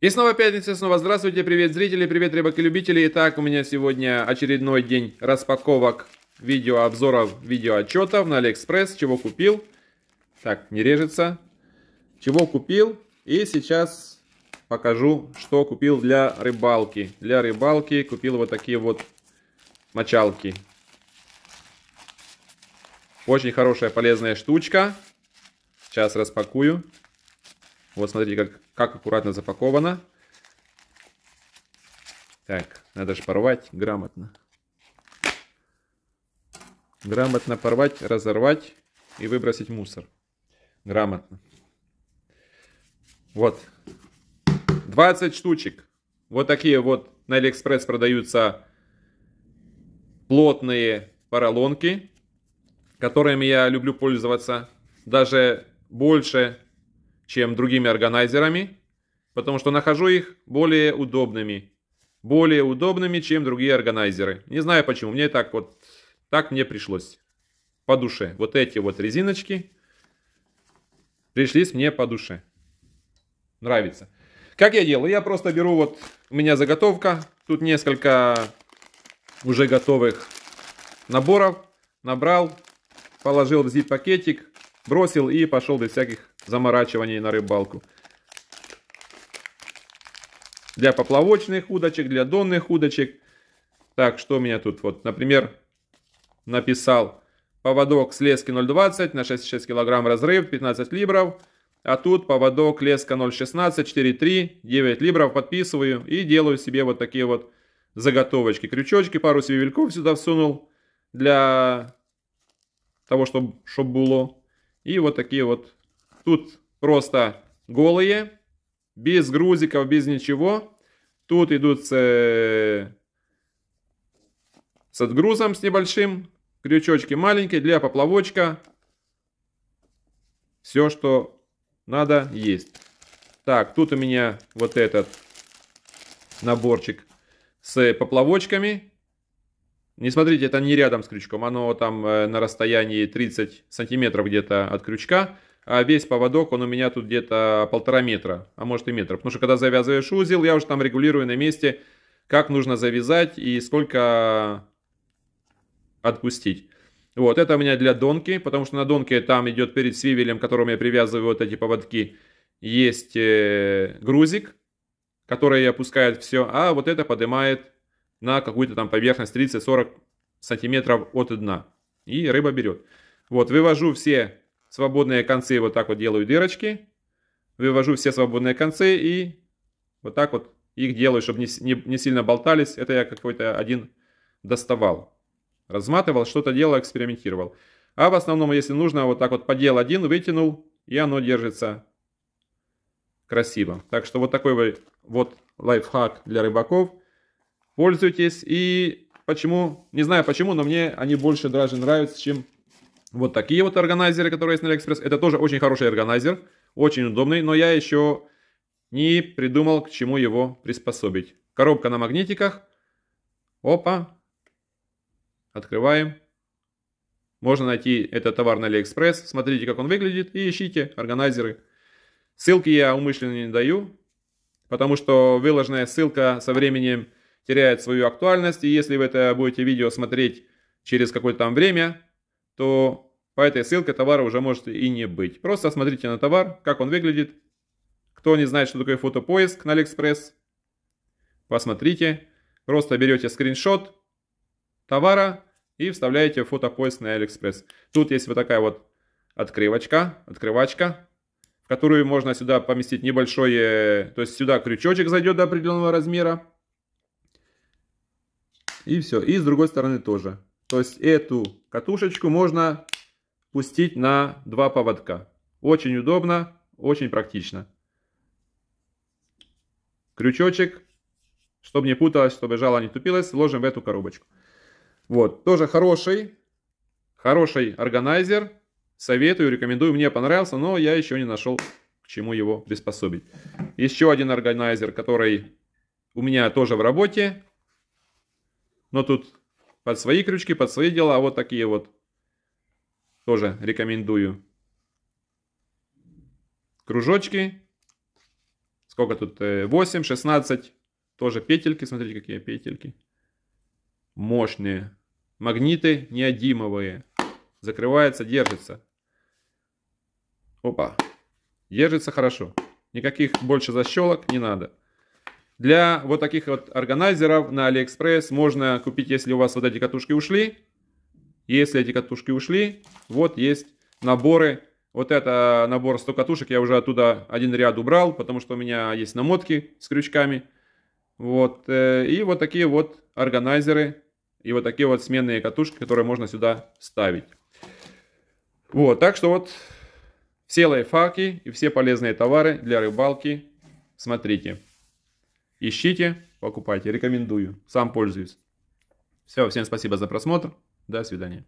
И снова пятница, снова здравствуйте, привет зрители, привет рыбаки-любители. Итак, у меня сегодня очередной день распаковок видеообзоров, видеоотчетов на Алиэкспресс, чего купил. Так, не режется. Чего купил. И сейчас покажу, что купил для рыбалки. Для рыбалки купил вот такие вот мочалки. Очень хорошая полезная штучка. Сейчас распакую. Вот смотрите, как как аккуратно запаковано. Так, надо же порвать грамотно. Грамотно порвать, разорвать и выбросить мусор. Грамотно. Вот. 20 штучек. Вот такие вот на Алиэкспресс продаются плотные поролонки, которыми я люблю пользоваться. Даже больше чем другими органайзерами, потому что нахожу их более удобными. Более удобными, чем другие органайзеры. Не знаю почему, мне так вот, так мне пришлось. По душе. Вот эти вот резиночки пришлись мне по душе. Нравится. Как я делаю? Я просто беру вот, у меня заготовка, тут несколько уже готовых наборов, набрал, положил в zip пакетик, бросил и пошел без всяких заморачиваний на рыбалку. Для поплавочных удочек, для донных удочек. Так, что у меня тут? Вот, например, написал поводок с лески 0,20 на 6,6 кг разрыв, 15 либров. А тут поводок леска 0,16, 4,3, 9 либров подписываю и делаю себе вот такие вот заготовочки. Крючочки, пару себе вильков сюда всунул для того, чтобы, чтобы было. И вот такие вот Тут просто голые, без грузиков, без ничего. Тут идут с, э, с отгрузом с небольшим. Крючочки маленькие для поплавочка. Все, что надо, есть. Так, тут у меня вот этот наборчик с поплавочками. Не смотрите, это не рядом с крючком, оно там э, на расстоянии 30 сантиметров где-то от крючка а весь поводок, он у меня тут где-то полтора метра, а может и метр, Потому что когда завязываешь узел, я уже там регулирую на месте, как нужно завязать и сколько отпустить. Вот, это у меня для донки, потому что на донке там идет перед свивелем, к которому я привязываю вот эти поводки, есть э, грузик, который опускает все, а вот это поднимает на какую-то там поверхность 30-40 сантиметров от дна. И рыба берет. Вот, вывожу все свободные концы вот так вот делаю дырочки, вывожу все свободные концы и вот так вот их делаю, чтобы не, не, не сильно болтались. Это я какой-то один доставал, разматывал, что-то делал, экспериментировал. А в основном, если нужно, вот так вот подел один, вытянул, и оно держится красиво. Так что вот такой вот лайфхак для рыбаков. Пользуйтесь. И почему, не знаю почему, но мне они больше даже нравятся, чем вот такие вот органайзеры, которые есть на Алиэкспресс. Это тоже очень хороший органайзер, очень удобный, но я еще не придумал, к чему его приспособить. Коробка на магнитиках. Опа. Открываем. Можно найти этот товар на Алиэкспресс. Смотрите, как он выглядит и ищите органайзеры. Ссылки я умышленно не даю, потому что выложенная ссылка со временем теряет свою актуальность. И если вы это будете видео смотреть через какое-то там время, то по этой ссылке товара уже может и не быть. Просто смотрите на товар, как он выглядит. Кто не знает, что такое фотопоиск на Алиэкспресс, посмотрите. Просто берете скриншот товара и вставляете фотопоиск на Алиэкспресс. Тут есть вот такая вот открывочка, открывачка, в которую можно сюда поместить небольшое, то есть сюда крючочек зайдет до определенного размера. И все. И с другой стороны тоже. То есть эту катушечку можно пустить на два поводка. Очень удобно, очень практично. Крючочек, чтобы не путалось, чтобы жало не тупилось, вложим в эту коробочку. Вот, тоже хороший, хороший органайзер. Советую, рекомендую, мне понравился, но я еще не нашел, к чему его приспособить. Еще один органайзер, который у меня тоже в работе, но тут под свои крючки, под свои дела, а вот такие вот. Тоже рекомендую. Кружочки. Сколько тут? 8, э, 16. Тоже петельки, смотрите, какие петельки. Мощные. Магниты неодимовые. Закрывается, держится. Опа. Держится хорошо. Никаких больше защелок не надо. Для вот таких вот органайзеров на Алиэкспресс можно купить, если у вас вот эти катушки ушли. Если эти катушки ушли, вот есть наборы. Вот это набор 100 катушек, я уже оттуда один ряд убрал, потому что у меня есть намотки с крючками. Вот, э, и вот такие вот органайзеры, и вот такие вот сменные катушки, которые можно сюда ставить. Вот, так что вот все лайфхаки и все полезные товары для рыбалки смотрите. Ищите, покупайте, рекомендую, сам пользуюсь. Все, всем спасибо за просмотр, до свидания.